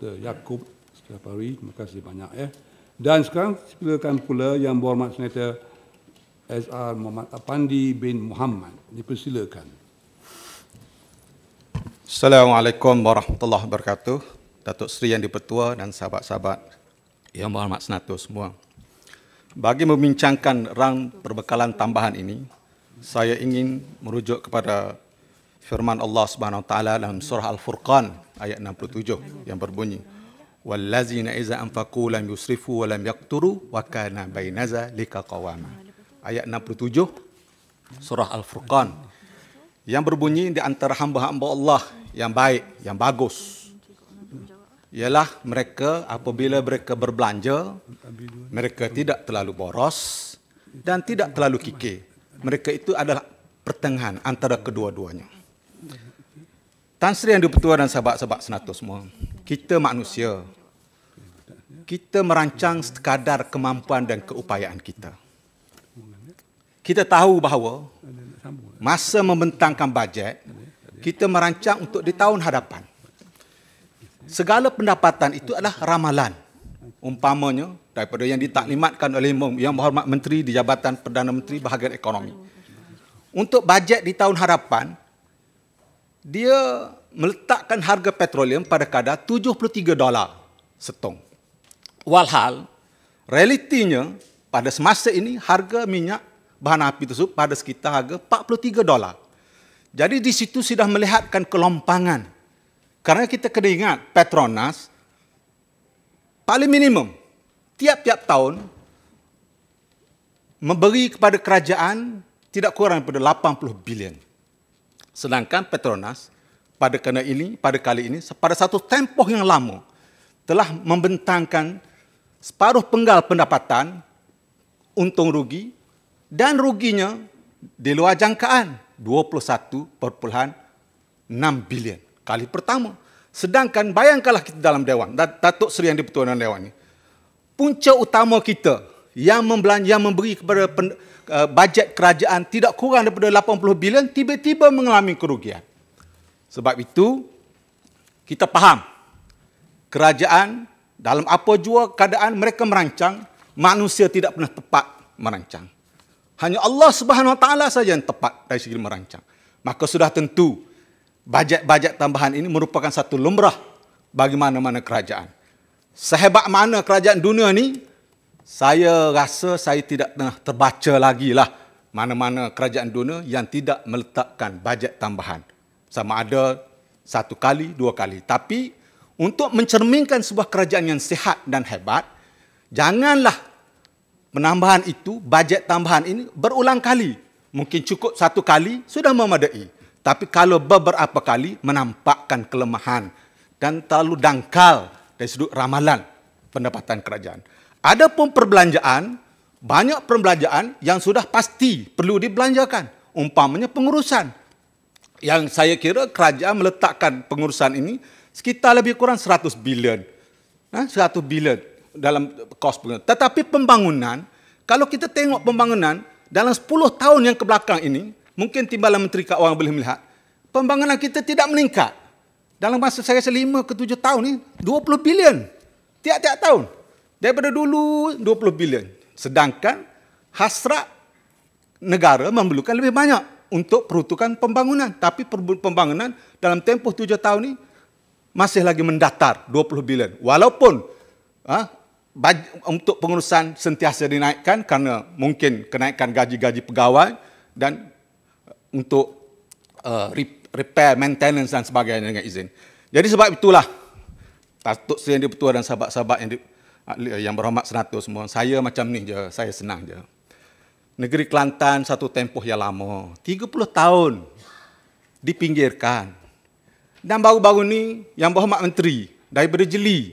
Mr. Yaakob Setiapari, terima kasih banyak ya. Dan sekarang silakan pula yang berhormat Senator SR Muhammad Apandi bin Muhammad. Dipersilakan. Assalamualaikum warahmatullahi wabarakatuh. Datuk Seri Yang Dipertua dan sahabat-sahabat yang berhormat senator semua. Bagi membincangkan rang perbekalan tambahan ini, saya ingin merujuk kepada firman Allah Subhanahu Wa Taala dalam surah Al-Furqan ayat 67 yang berbunyi wallazina iza anfaqu lam yusrifu wa lam yaqturu wa kana baina zalika ayat 67 surah al-furqan yang berbunyi di antara hamba-hamba Allah yang baik yang bagus ialah mereka apabila mereka berbelanja mereka tidak terlalu boros dan tidak terlalu kikir mereka itu adalah pertengahan antara kedua-duanya Tan Sri yang dipertua dan sahabat-sahabat senator semua, kita manusia, kita merancang sekadar kemampuan dan keupayaan kita. Kita tahu bahawa masa membentangkan bajet, kita merancang untuk di tahun hadapan. Segala pendapatan itu adalah ramalan. Umpamanya, daripada yang ditaklimatkan oleh Yang Berhormat Menteri di Jabatan Perdana Menteri Bahagian Ekonomi. Untuk bajet di tahun hadapan, dia meletakkan harga petroleum pada kadar 73 dolar setong. Walhal, realitinya pada semasa ini harga minyak bahan api itu pada sekitar harga 43 dolar. Jadi di situ sudah melihatkan kelompangan. Karena kita kena ingat Petronas paling minimum tiap-tiap tahun memberi kepada kerajaan tidak kurang daripada 80 bilion. Sedangkan Petronas pada kena ini, pada kali ini, pada satu tempoh yang lama, telah membentangkan separuh penggal pendapatan, untung rugi, dan ruginya di luar jangkaan, 21.6 bilion. Kali pertama. Sedangkan bayangkanlah kita dalam Dewan, Datuk Seri yang di dalam Dewan ini. Punca utama kita yang, membelan, yang memberi kepada pen, uh, bajet kerajaan tidak kurang daripada 80 bilion, tiba-tiba mengalami kerugian. Sebab itu kita faham kerajaan dalam apa jua keadaan mereka merancang, manusia tidak pernah tepat merancang. Hanya Allah Subhanahu Wa Taala saja yang tepat dari segi merancang. Maka sudah tentu bajet-bajet tambahan ini merupakan satu lumrah bagi mana-mana kerajaan. Sehebat mana kerajaan dunia ini saya rasa saya tidak pernah terbaca lagi lah mana-mana kerajaan dunia yang tidak meletakkan bajet tambahan sama ada satu kali, dua kali. Tapi untuk mencerminkan sebuah kerajaan yang sehat dan hebat, janganlah penambahan itu, bajet tambahan ini berulang kali. Mungkin cukup satu kali, sudah memadai. Tapi kalau beberapa kali, menampakkan kelemahan dan terlalu dangkal dari sudut ramalan pendapatan kerajaan. Ada pun perbelanjaan, banyak perbelanjaan yang sudah pasti perlu dibelanjakan. Umpamanya pengurusan, yang saya kira kerajaan meletakkan pengurusan ini sekitar lebih kurang 100 bilion. 100 ha? bilion dalam kos pengurusan. Tetapi pembangunan, kalau kita tengok pembangunan dalam 10 tahun yang kebelakang ini, mungkin Timbalan Menteri Keuangan boleh melihat, pembangunan kita tidak meningkat. Dalam masa saya rasa 5 ke 7 tahun ini, 20 bilion. Tiap-tiap tahun. Daripada dulu, 20 bilion. Sedangkan hasrat negara memerlukan lebih banyak untuk peruntukan pembangunan. Tapi pembangunan dalam tempoh tujuh tahun ini masih lagi mendatar 20 bilion. Walaupun ha, untuk pengurusan sentiasa dinaikkan karena mungkin kenaikan gaji-gaji pegawai dan uh, untuk uh, repair, maintenance dan sebagainya dengan izin. Jadi sebab itulah, Tatuk Seri Yang Dipertua dan sahabat-sahabat yang, di, uh, yang berhormat senatus semua, saya macam ni je, saya senang je negeri Kelantan satu tempoh yang lama, 30 tahun dipinggirkan. Dan baru-baru ni yang berhormat menteri daripada berjeli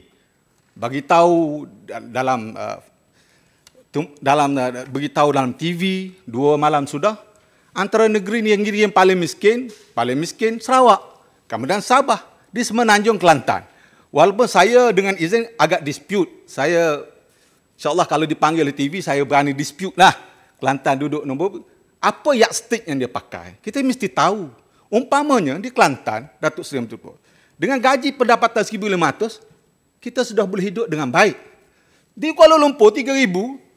bagi tahu dalam uh, dalam uh, bagi tahu dalam TV dua malam sudah antara negeri ni yang negeri yang paling miskin, paling miskin Sarawak, kemudian Sabah di semenanjung Kelantan. Walaupun saya dengan izin agak dispute, saya insyaAllah kalau dipanggil di TV saya berani dispute lah. Kelantan duduk nombor apa stick yang dia pakai? Kita mesti tahu. Umpamanya di Kelantan, Datuk Seri Menteri dengan gaji pendapatan 1500 kita sudah boleh hidup dengan baik. Di Kuala Lumpur 3000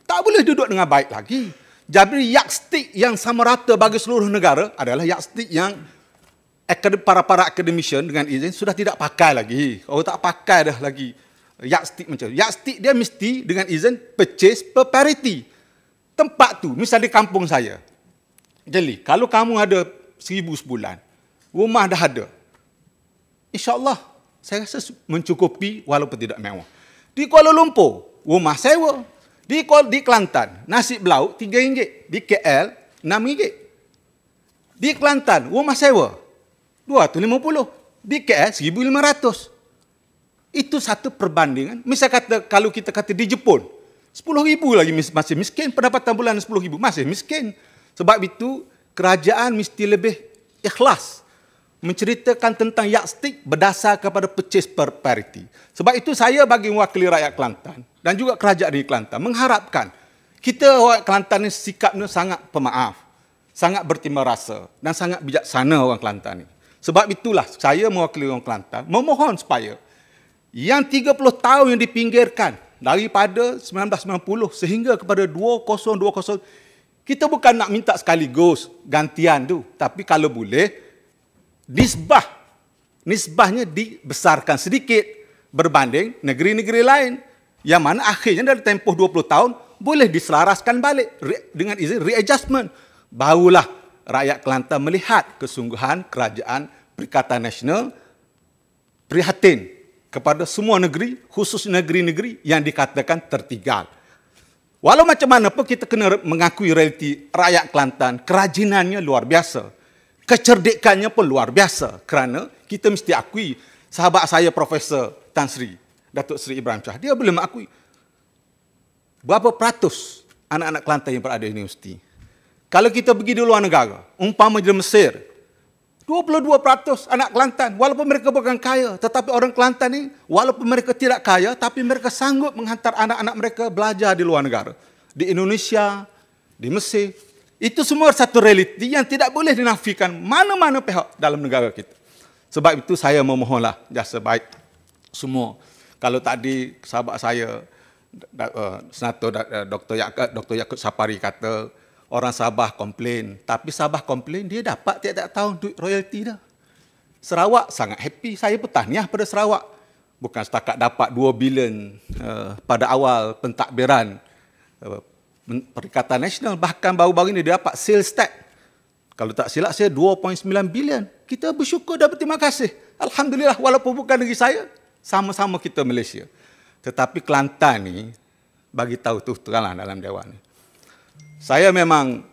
tak boleh duduk dengan baik lagi. Jadi stick yang sama rata bagi seluruh negara adalah yak stick yang para-para akademisyen dengan izin sudah tidak pakai lagi. Oh tak pakai dah lagi. yak stick macam tu. stick dia mesti dengan izin purchase per parity tempat tu, misalnya di kampung saya. Jadi, kalau kamu ada seribu sebulan, rumah dah ada. InsyaAllah, saya rasa mencukupi walaupun tidak mewah. Di Kuala Lumpur, rumah sewa. Di, di Kelantan, nasi belauk rm ringgit. Di KL, rm ringgit. Di Kelantan, rumah sewa RM250. Di KL, RM1,500. Itu satu perbandingan. Misal kata, kalau kita kata di Jepun, Sepuluh ribu lagi masih miskin, pendapatan bulan sepuluh ribu masih miskin. Sebab itu kerajaan mesti lebih ikhlas menceritakan tentang yakstik berdasar kepada purchase per parity. Sebab itu saya bagi mewakili rakyat Kelantan dan juga kerajaan di Kelantan mengharapkan kita orang Kelantan ini sikapnya sangat pemaaf, sangat bertimbang rasa dan sangat bijaksana orang Kelantan ini. Sebab itulah saya mewakili orang Kelantan memohon supaya yang 30 tahun yang dipinggirkan daripada 1990 sehingga kepada 2020 kita bukan nak minta sekaligus gantian tu tapi kalau boleh nisbah nisbahnya dibesarkan sedikit berbanding negeri-negeri lain yang mana akhirnya dalam tempoh 20 tahun boleh diselaraskan balik dengan izin readjustment barulah rakyat Kelantan melihat kesungguhan kerajaan Perikatan Nasional prihatin kepada semua negeri, khusus negeri-negeri yang dikatakan tertinggal. Walau macam mana pun kita kena mengakui realiti rakyat Kelantan, kerajinannya luar biasa. Kecerdikannya pun luar biasa kerana kita mesti akui sahabat saya Profesor Tan Sri, Datuk Sri Ibrahim Shah, dia belum akui berapa peratus anak-anak Kelantan yang berada di universiti. Kalau kita pergi di luar negara, umpama di Mesir, 22% anak Kelantan walaupun mereka bukan kaya tetapi orang Kelantan ni walaupun mereka tidak kaya tapi mereka sanggup menghantar anak-anak mereka belajar di luar negara di Indonesia di Mesir itu semua satu realiti yang tidak boleh dinafikan mana-mana pihak dalam negara kita sebab itu saya memohonlah jasa baik semua kalau tadi sahabat saya eh, Senator Dr. Yakut, Dr. Yakut Sapari kata orang Sabah komplain. Tapi Sabah komplain, dia dapat tiap-tiap tahun duit royalti dia. Sarawak sangat happy. Saya pun tahniah pada Sarawak. Bukan setakat dapat 2 bilion uh, pada awal pentadbiran uh, eh, Perikatan Nasional. Bahkan baru-baru ini dia dapat sales tax. Kalau tak silap saya 2.9 bilion. Kita bersyukur dan berterima kasih. Alhamdulillah walaupun bukan negeri saya, sama-sama kita Malaysia. Tetapi Kelantan ni bagi tahu tu teranglah dalam Dewan ni. Saya memang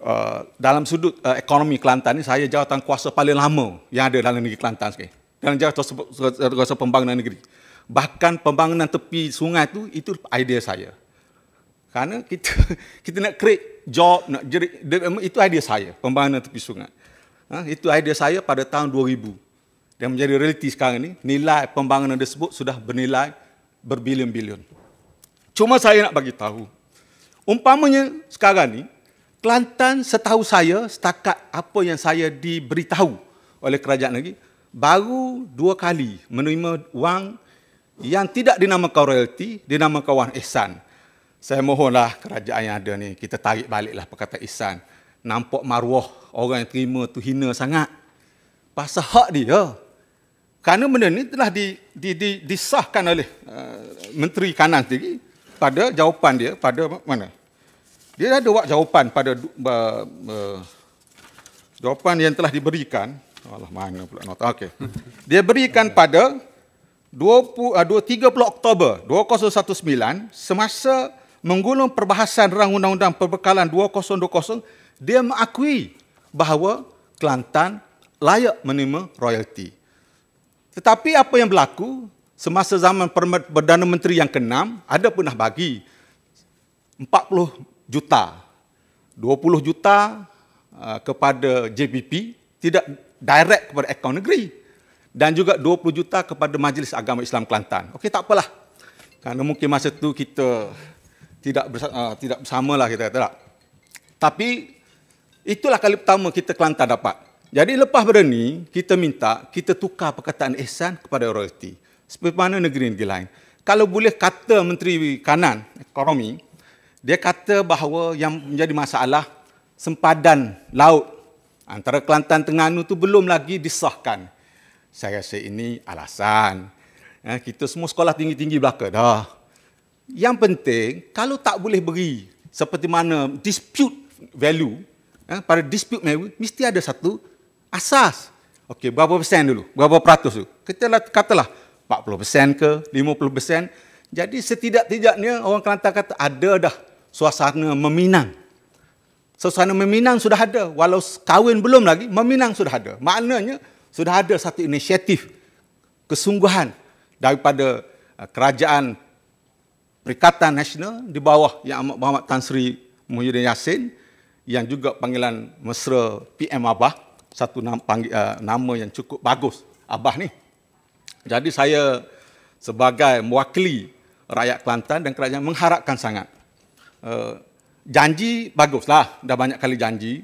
uh, dalam sudut uh, ekonomi Kelantan ini saya jawatan kuasa paling lama yang ada dalam negeri Kelantan sekarang. Dalam jawatan kuasa pembangunan negeri. Bahkan pembangunan tepi sungai itu itu idea saya. Karena kita kita nak create job, nak jerit, itu idea saya, pembangunan tepi sungai. Ha, itu idea saya pada tahun 2000. Dan menjadi realiti sekarang ini, nilai pembangunan tersebut sudah bernilai berbilion-bilion. Cuma saya nak bagi tahu, Umpamanya sekarang ni, Kelantan setahu saya, setakat apa yang saya diberitahu oleh kerajaan lagi, baru dua kali menerima wang yang tidak dinamakan royalty, dinamakan wang ihsan. Saya mohonlah kerajaan yang ada ni, kita tarik baliklah perkataan ihsan. Nampak maruah orang yang terima tu hina sangat. Pasal hak dia. Kerana benda ni telah di, di, di, disahkan oleh uh, Menteri Kanan sendiri pada jawapan dia pada mana? Dia ada buat jawapan pada uh, uh, jawapan yang telah diberikan. Allah mana pula nota. Okey. Dia berikan pada 20, uh, 30 Oktober 2019 semasa menggulung perbahasan rang undang-undang perbekalan 2020 dia mengakui bahawa Kelantan layak menerima royalti. Tetapi apa yang berlaku semasa zaman Perdana Menteri yang ke-6, ada pernah bagi 40 juta, 20 juta uh, kepada JPP, tidak direct kepada akaun negeri. Dan juga 20 juta kepada Majlis Agama Islam Kelantan. Okey, tak apalah. Kerana mungkin masa itu kita tidak bersama, uh, tidak bersamalah kita kata tak. Tapi itulah kali pertama kita Kelantan dapat. Jadi lepas berani kita minta kita tukar perkataan ihsan kepada royalty seperti mana negeri-negeri lain. Kalau boleh kata Menteri Kanan, ekonomi, dia kata bahawa yang menjadi masalah sempadan laut antara Kelantan Tengganu itu belum lagi disahkan. Saya rasa ini alasan. Ya, kita semua sekolah tinggi-tinggi belakang dah. Yang penting, kalau tak boleh beri seperti mana dispute value, ya, pada dispute value, mesti ada satu asas. Okey, berapa persen dulu? Berapa peratus dulu? Lah katalah, katalah 40% ke 50%. Jadi setidak-tidaknya orang Kelantan kata ada dah suasana meminang. Suasana meminang sudah ada. Walau kahwin belum lagi, meminang sudah ada. Maknanya sudah ada satu inisiatif kesungguhan daripada uh, kerajaan Perikatan Nasional di bawah Yang Amat Muhammad Tan Sri Muhyiddin Yassin yang juga panggilan mesra PM Abah satu uh, nama yang cukup bagus Abah ni jadi saya sebagai mewakili rakyat Kelantan dan kerajaan mengharapkan sangat. Eh, janji baguslah, dah banyak kali janji.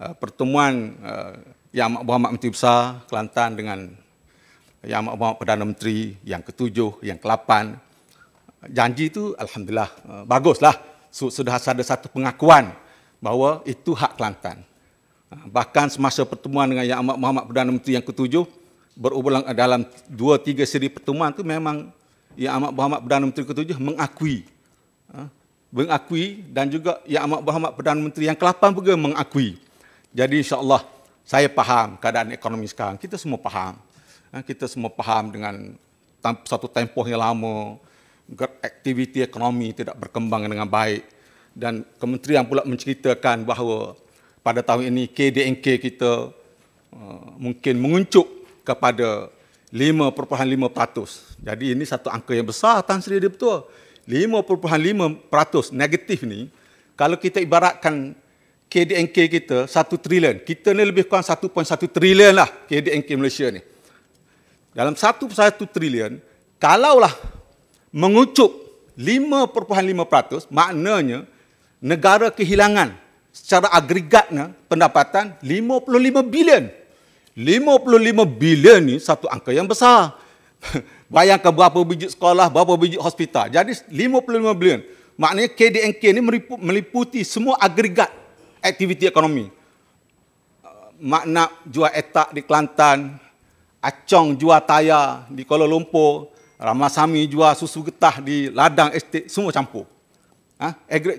Eh, pertemuan uh, Yang Amat Berhormat Menteri Besar Kelantan dengan Yang Amat Berhormat Perdana Menteri yang ketujuh, yang kelapan. Janji itu Alhamdulillah baguslah. Sudah ada satu pengakuan bahawa itu hak Kelantan. bahkan semasa pertemuan dengan Yang Amat Berhormat Perdana Menteri yang ketujuh, berulang eh, dalam dua tiga seri pertemuan itu memang Yang Amat Berhormat Perdana Menteri ketujuh mengakui eh, mengakui dan juga Yang Amat Berhormat Perdana Menteri yang ke-8 juga mengakui. Jadi Insyaallah saya faham keadaan ekonomi sekarang. Kita semua faham. Eh, kita semua faham dengan satu tempoh yang lama aktiviti ekonomi tidak berkembang dengan baik dan kementerian pula menceritakan bahawa pada tahun ini KDNK kita mungkin menguncuk kepada 5.5%. Jadi ini satu angka yang besar Tan Sri dia betul. 5.5% negatif ni kalau kita ibaratkan KDNK kita 1 trilion. Kita ni lebih kurang 1.1 trilion lah KDNK Malaysia ni. Dalam 1.1 trilion, kalaulah mengucup 5.5%, maknanya negara kehilangan secara agregatnya pendapatan 55 bilion. 55 bilion ni satu angka yang besar. Bayangkan berapa biji sekolah, berapa biji hospital. Jadi 55 bilion. Maknanya KDNK ni meliputi semua agregat aktiviti ekonomi. Uh, makna jual etak di Kelantan, Acong jual tayar di Kuala Lumpur, Ramasami jual susu getah di ladang estate, semua campur.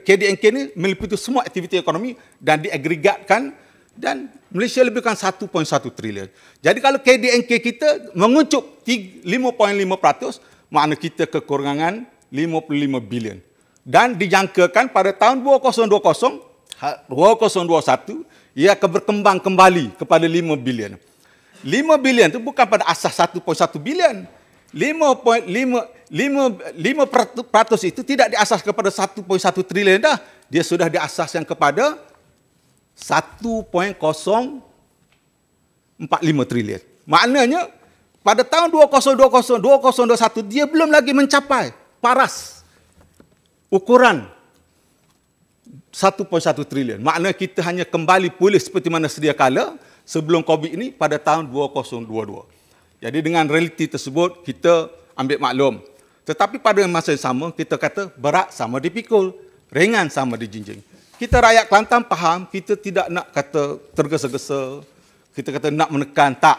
KDNK ha? ni meliputi semua aktiviti ekonomi dan diagregatkan dan Malaysia lebih kurang 1.1 trilion. Jadi kalau KDNK kita mengucup 5.5%, makna kita kekurangan 55 bilion. Dan dijangkakan pada tahun 2020, 2021, ha, ia akan berkembang kembali kepada 5 bilion. 5 bilion itu bukan pada asas 1.1 bilion. 5.5 peratus itu tidak diasas kepada 1.1 trilion dah. Dia sudah diasaskan kepada 1.045 trilion. Maknanya pada tahun 2020, 2021 dia belum lagi mencapai paras ukuran 1.1 trilion. Maknanya kita hanya kembali pulih seperti mana sedia kala sebelum COVID ini pada tahun 2022. Jadi dengan realiti tersebut kita ambil maklum. Tetapi pada masa yang sama kita kata berat sama dipikul, ringan sama dijinjing kita rakyat Kelantan faham kita tidak nak kata tergesa-gesa, kita kata nak menekan, tak.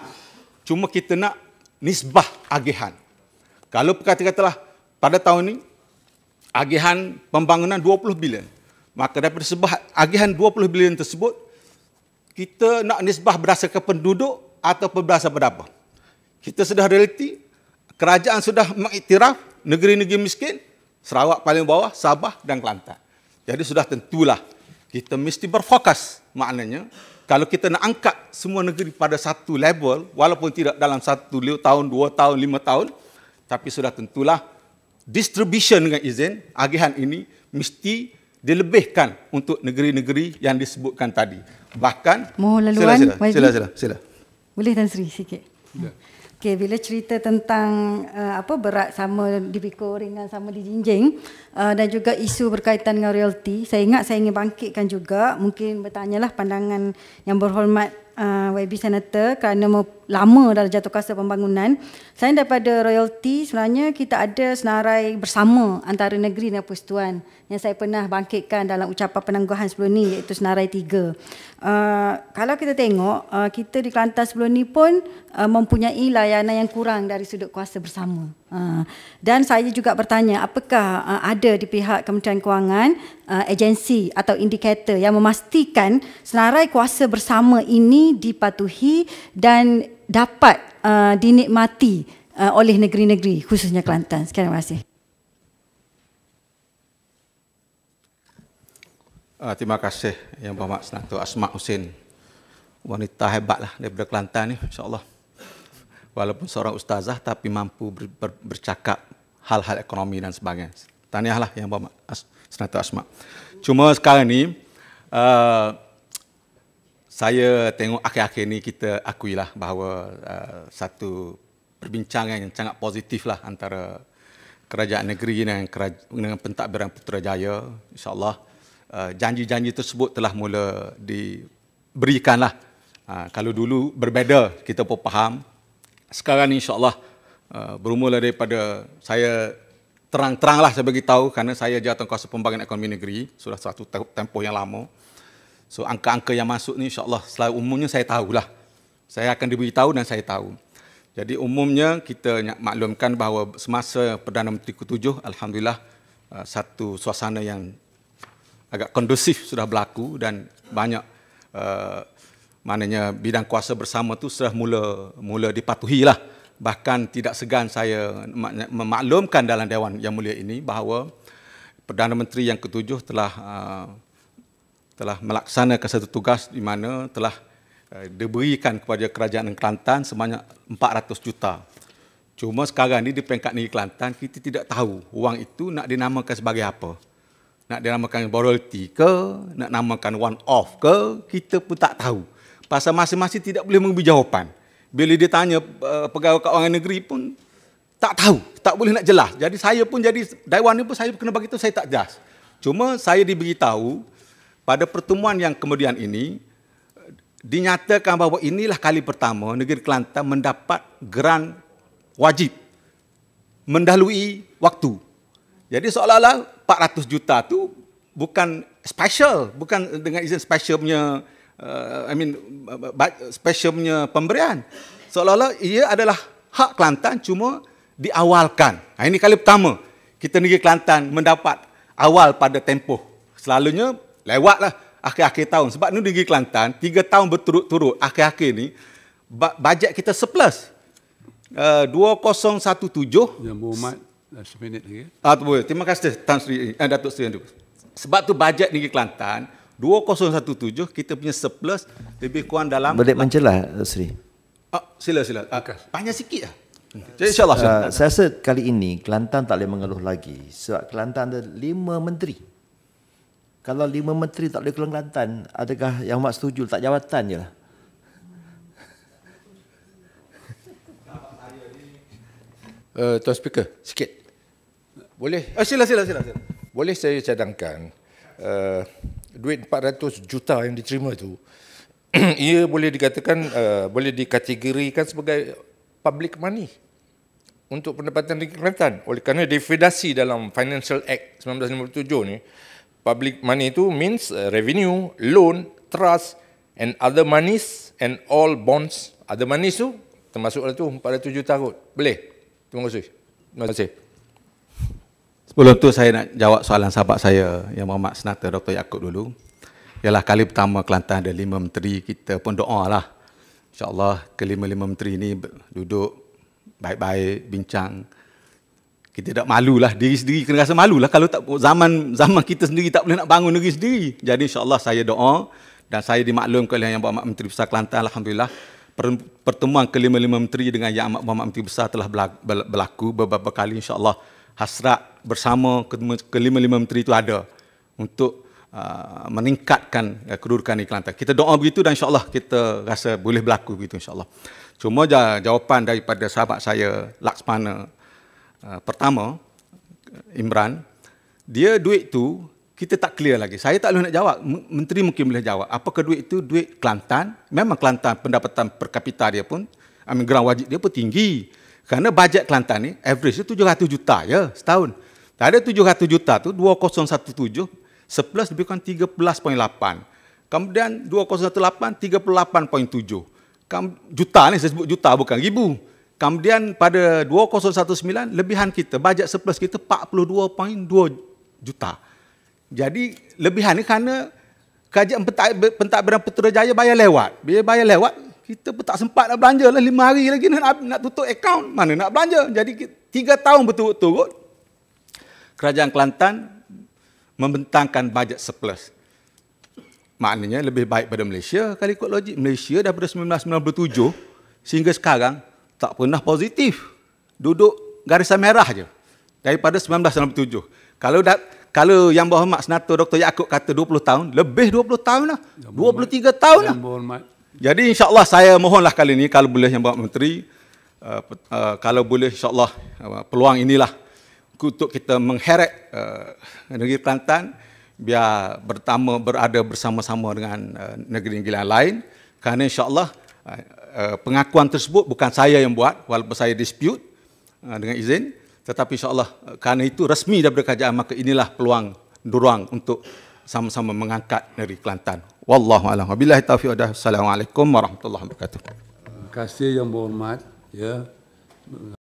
Cuma kita nak nisbah agihan. Kalau kata-katalah pada tahun ini, agihan pembangunan 20 bilion, maka daripada sebab agihan 20 bilion tersebut, kita nak nisbah berdasarkan penduduk atau berdasarkan berapa. Kita sudah realiti, kerajaan sudah mengiktiraf negeri-negeri miskin, Sarawak paling bawah, Sabah dan Kelantan. Jadi sudah tentulah kita mesti berfokus. Maknanya kalau kita nak angkat semua negeri pada satu level walaupun tidak dalam satu tahun, dua tahun, lima tahun tapi sudah tentulah distribution dengan izin agihan ini mesti dilebihkan untuk negeri-negeri yang disebutkan tadi. Bahkan Mohon laluan, sila, sila, sila, sila, sila. Boleh Tan Sri sikit. Ya. Okay, bila cerita tentang uh, apa berat sama dipikul ringan sama dijinjing uh, eh, dan juga isu berkaitan dengan royalty, saya ingat saya ingin bangkitkan juga mungkin bertanyalah pandangan yang berhormat uh, YB Senator kerana lama dah jatuh kasa pembangunan. Selain daripada royalty, sebenarnya kita ada senarai bersama antara negeri dan persetuan yang saya pernah bangkitkan dalam ucapan penangguhan sebelum ini iaitu senarai tiga. Uh, kalau kita tengok, uh, kita di Kelantan sebelum ini pun uh, mempunyai layanan yang kurang dari sudut kuasa bersama. Uh, dan saya juga bertanya apakah uh, ada di pihak Kementerian Kewangan uh, agensi atau indikator yang memastikan senarai kuasa bersama ini dipatuhi dan dapat uh, dinikmati uh, oleh negeri-negeri khususnya Kelantan. Sekian terima kasih. Uh, terima kasih Yang ya, Berhormat Senator Asma Husin. Wanita hebatlah daripada Kelantan ni insya-Allah. Walaupun seorang ustazah tapi mampu ber, ber, bercakap hal-hal ekonomi dan sebagainya. Tahniahlah Yang ya, Berhormat As, Senator Asma. Cuma sekarang ni uh, saya tengok akhir-akhir ni kita akui lah bahawa uh, satu perbincangan yang sangat positif lah antara kerajaan negeri dengan, kerajaan, dengan pentadbiran Putrajaya. InsyaAllah uh, janji-janji tersebut telah mula diberikan lah. Uh, kalau dulu berbeza kita pun faham. Sekarang ni insyaAllah uh, bermula daripada saya terang terang lah saya beritahu kerana saya jatuh kuasa pembangunan ekonomi negeri sudah satu tempoh yang lama. So angka-angka yang masuk ni insyaAllah selalu umumnya saya tahulah. Saya akan diberitahu dan saya tahu. Jadi umumnya kita maklumkan bahawa semasa Perdana Menteri ke ketujuh, Alhamdulillah uh, satu suasana yang agak kondusif sudah berlaku dan banyak uh, maknanya bidang kuasa bersama tu sudah mula mula dipatuhi lah. Bahkan tidak segan saya memaklumkan dalam Dewan Yang Mulia ini bahawa Perdana Menteri yang ketujuh telah uh, telah melaksanakan satu tugas di mana telah eh, diberikan kepada kerajaan Kelantan sebanyak 400 juta. Cuma sekarang ni di peringkat negeri Kelantan kita tidak tahu wang itu nak dinamakan sebagai apa. Nak dinamakan royalty ke, nak namakan one off ke, kita pun tak tahu. Pasal masing-masing tidak boleh memberi jawapan. Bila dia tanya uh, pegawai kewangan negeri pun tak tahu, tak boleh nak jelas. Jadi saya pun jadi dewan ni pun saya kena bagi tahu saya tak jelas. Cuma saya diberitahu pada pertemuan yang kemudian ini dinyatakan bahawa inilah kali pertama negeri Kelantan mendapat geran wajib mendahului waktu. Jadi seolah-olah 400 juta tu bukan special, bukan dengan izin special punya uh, I mean special punya pemberian. Seolah-olah ia adalah hak Kelantan cuma diawalkan. Nah, ini kali pertama kita negeri Kelantan mendapat awal pada tempoh. Selalunya lewatlah akhir-akhir tahun. Sebab ni negeri Kelantan, tiga tahun berturut-turut akhir-akhir ni, bajet kita surplus. Uh, 2017. Ya, Muhammad, last eh, minute lagi. Ah, tu Terima kasih, Tan Sri, eh, eh Datuk Sri. Sebab tu bajet negeri Kelantan, 2017 kita punya surplus lebih kurang dalam Boleh mencelah Sri. Ah, sila sila. Ah, banyak sikit ah. Jadi insyaallah uh, saya rasa kali ini Kelantan tak boleh mengeluh lagi sebab Kelantan ada lima menteri kalau lima menteri tak boleh keluar Kelantan, adakah yang mak setuju tak jawatan je lah? Uh, Tuan Speaker, sikit. Boleh? Uh, sila, sila, sila, Boleh saya cadangkan uh, duit 400 juta yang diterima itu, ia boleh dikatakan, uh, boleh dikategorikan sebagai public money untuk pendapatan di Kelantan. Oleh kerana defidasi dalam Financial Act 1957 ni, Public money itu means uh, revenue, loan, trust and other monies and all bonds. Other monies itu termasuklah itu pada tujuh tahun. Boleh? Terima kasih. Terima kasih. Sebelum tu saya nak jawab soalan sahabat saya yang Muhammad Senata Dr. Yaakob dulu. Ialah kali pertama Kelantan ada lima menteri, kita pun doa lah. InsyaAllah kelima-lima menteri ini duduk baik-baik, bincang kita tak malulah diri sendiri kena rasa malulah kalau tak zaman zaman kita sendiri tak boleh nak bangun negeri sendiri jadi insyaallah saya doa dan saya dimaklumkan oleh yang Bapak Menteri Besar Kelantan alhamdulillah pertemuan kelima-lima menteri dengan yang Bapak Menteri Besar telah berlaku beberapa kali insyaallah hasrat bersama kelima-lima menteri itu ada untuk uh, meningkatkan uh, kedudukan di Kelantan. Kita doa begitu dan insyaAllah kita rasa boleh berlaku begitu insyaAllah. Cuma jawapan daripada sahabat saya Laksmana Ah, pertama Imran dia duit tu kita tak clear lagi. Saya tak boleh nak jawab. Menteri mungkin boleh jawab. Apakah duit itu duit Kelantan? Memang Kelantan pendapatan per kapita dia pun, I mean, ground wajib dia pun tinggi. Kerana bajet Kelantan ni average dia 700 juta ya setahun. Tak ada 700 juta tu 2017 surplus lebih kurang 13.8. Kemudian 2018 38.7. Kam juta ni saya sebut juta bukan ribu. Kemudian pada 2019, lebihan kita, bajet surplus kita 42.2 juta. Jadi lebihan ni kerana kajian pentadbiran Putrajaya bayar lewat. Bila bayar lewat, kita pun tak sempat nak belanja lah. Lima hari lagi nak, nak tutup akaun, mana nak belanja. Jadi tiga tahun berturut-turut, Kerajaan Kelantan membentangkan bajet surplus. Maknanya lebih baik pada Malaysia kalau ikut logik. Malaysia daripada 1997 sehingga sekarang tak pernah positif. Duduk garisan merah je daripada 1967. Kalau dah kalau Yang Berhormat Senator Dr. Yaakob kata 20 tahun, lebih 20 tahun lah. Yang 23 tahun lah. Jadi insyaAllah saya mohonlah kali ini kalau boleh Yang Berhormat Menteri, uh, uh, kalau boleh insyaAllah uh, peluang inilah untuk kita mengheret uh, negeri Kelantan biar bertama berada bersama-sama dengan uh, negeri-negeri lain kerana insyaAllah uh, Eh, pengakuan tersebut bukan saya yang buat walaupun saya dispute eh, dengan izin tetapi insyaallah eh, kerana itu resmi daripada kerajaan maka inilah peluang durang untuk sama-sama mengangkat negeri Kelantan. Wallahu a'lam. Wabillahi taufiq wa Assalamualaikum warahmatullahi wabarakatuh. Terima kasih yang berhormat ya.